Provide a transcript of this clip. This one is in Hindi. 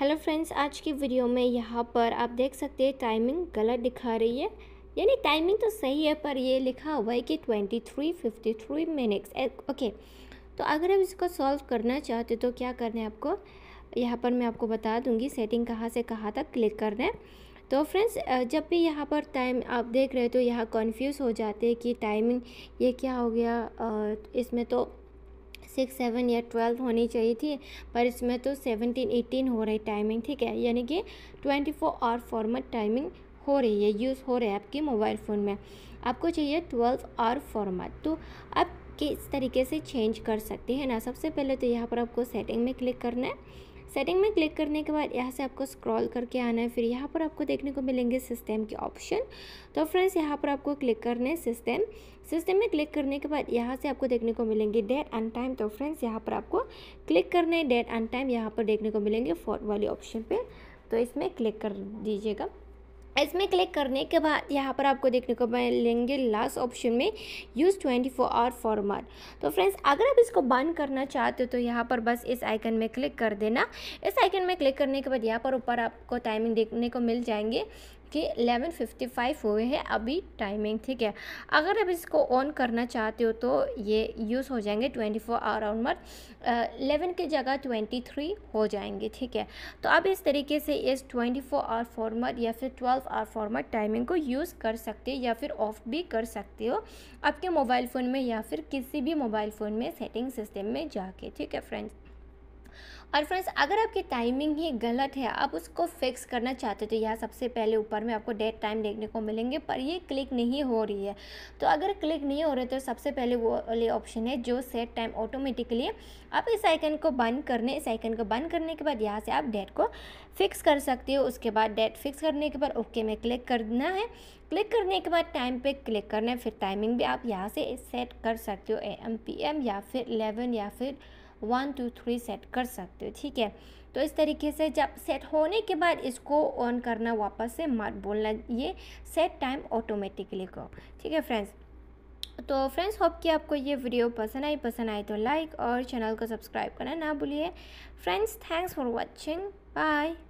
हेलो फ्रेंड्स आज की वीडियो में यहाँ पर आप देख सकते हैं टाइमिंग गलत दिखा रही है यानी टाइमिंग तो सही है पर ये लिखा हुआ है कि twenty three fifty three minutes okay तो अगर आप इसको सॉल्व करना चाहते तो क्या करना है आपको यहाँ पर मैं आपको बता दूँगी सेटिंग कहाँ से कहाँ तक क्लिक करना है तो फ्रेंड्स जब भी यहाँ पर टाइम आप देख रहे हो तो यहाँ कन्फ्यूज़ हो जाते हैं कि टाइमिंग ये क्या हो गया इसमें तो सिक्स सेवन या ट्वेल्व होनी चाहिए थी पर इसमें तो सेवनटीन एटीन हो रही टाइमिंग ठीक है यानी कि twenty four hour format timing हो रही है यूज़ हो रहा है आपके मोबाइल फ़ोन में आपको चाहिए ट्वेल्व आवर फॉर्मेट तो आप किस तरीके से चेंज कर सकते हैं ना सबसे पहले तो यहाँ पर आपको सेटिंग में क्लिक करना है सेटिंग में क्लिक करने के बाद यहाँ से आपको स्क्रॉल करके आना है फिर यहाँ पर आपको देखने को मिलेंगे सिस्टम के ऑप्शन तो फ्रेंड्स यहाँ पर आपको क्लिक करने सिस्टम सिस्टम में क्लिक करने के बाद यहाँ से आपको देखने को मिलेंगे डेट एंड टाइम तो फ्रेंड्स यहाँ पर आपको क्लिक करने डेट एंड टाइम यहाँ पर देखने को मिलेंगे फोर्ट वाले ऑप्शन पर तो इसमें क्लिक कर दीजिएगा इसमें क्लिक करने के बाद यहाँ पर आपको देखने को मिलेंगे लास्ट ऑप्शन में यूज़ 24 फोर आवर फॉर्मर तो फ्रेंड्स अगर आप इसको बंद करना चाहते हो तो यहाँ पर बस इस आइकन में क्लिक कर देना इस आइकन में क्लिक करने के बाद यहाँ पर ऊपर आपको टाइमिंग देखने को मिल जाएंगे के 11:55 हुए हैं अभी टाइमिंग ठीक है अगर आप इसको ऑन करना चाहते हो तो ये यूज़ हो जाएंगे 24 फोर आवर मत एलेवन की जगह 23 हो जाएंगे ठीक है तो आप इस तरीके से इस 24 फोर आवर फॉर्मेट या फिर 12 आवर फॉर्मेट टाइमिंग को यूज़ कर सकते हो या फिर ऑफ भी कर सकते हो आपके मोबाइल फ़ोन में या फिर किसी भी मोबाइल फ़ोन में सेटिंग सिस्टम में जाके ठीक है फ्रेंड्स और फ्रेंड्स अगर आपकी टाइमिंग ही गलत है आप उसको फिक्स करना चाहते तो यहाँ सबसे पहले ऊपर में आपको डेट टाइम देखने को मिलेंगे पर ये क्लिक नहीं हो रही है तो अगर क्लिक नहीं हो रही तो सबसे पहले वो वाले ऑप्शन है जो सेट टाइम ऑटोमेटिकली आप इस आइकन को बंद करने इस आइकन को बंद करने के बाद यहाँ से आप डेट को फिक्स कर सकते हो उसके बाद डेट फिक्स करने के बाद ओके में क्लिक करना है क्लिक करने के बाद टाइम पे क्लिक करना है फिर टाइमिंग भी आप यहाँ से सेट कर सकते हो एम पी एम या फिर 11 या फिर वन टू थ्री सेट कर सकते हो ठीक है तो इस तरीके से जब सेट होने के बाद इसको ऑन करना वापस से मत बोलना ये सेट टाइम ऑटोमेटिकली को ठीक है फ्रेंड्स तो फ्रेंड्स होप कि आपको ये वीडियो पसंद आई पसंद आए तो लाइक और चैनल को सब्सक्राइब करना ना भूलिए friends thanks for watching bye